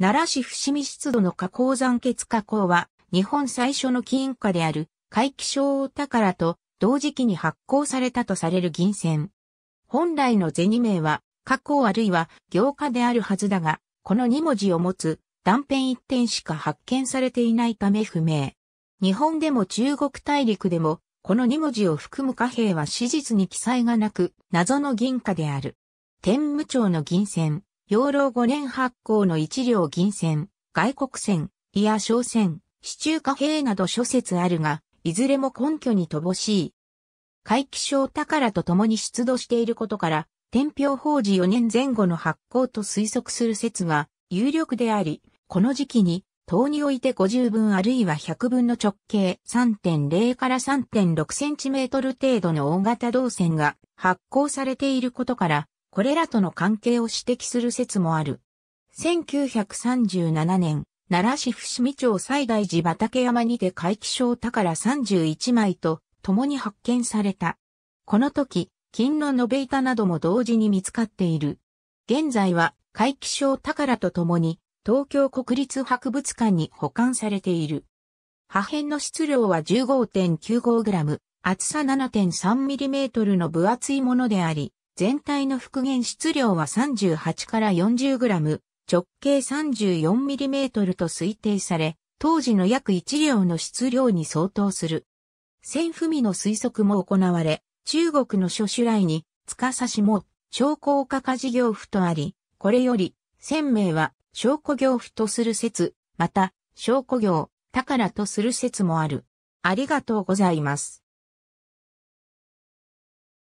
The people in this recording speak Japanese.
奈良市伏見湿度の加工残血加工は、日本最初の金貨である、怪奇小宝と同時期に発行されたとされる銀銭。本来の銭名は、加工あるいは行貨であるはずだが、この2文字を持つ断片一点しか発見されていないため不明。日本でも中国大陸でも、この2文字を含む貨幣は史実に記載がなく、謎の銀貨である。天武町の銀銭。養老5年発行の一両銀線、外国線、いや商船、市中貨幣など諸説あるが、いずれも根拠に乏しい。海気賞宝と共に出土していることから、天平法事4年前後の発行と推測する説が有力であり、この時期に、塔において50分あるいは100分の直径3.0から3.6センチメートル程度の大型銅線が発行されていることから、これらとの関係を指摘する説もある。1937年、奈良市伏見町西大寺畑山にて怪奇小宝31枚と共に発見された。この時、金の延べ板なども同時に見つかっている。現在は怪奇小宝と共に東京国立博物館に保管されている。破片の質量は 15.95g、厚さ 7.3mm の分厚いものであり、全体の復元質量は38から40 g 直径34 m m と推定され、当時の約1両の質量に相当する。千みの推測も行われ、中国の諸種来に、司しも、商工価か事業府とあり、これより、千名は、商工業府とする説、また、商工業、宝とする説もある。ありがとうございます。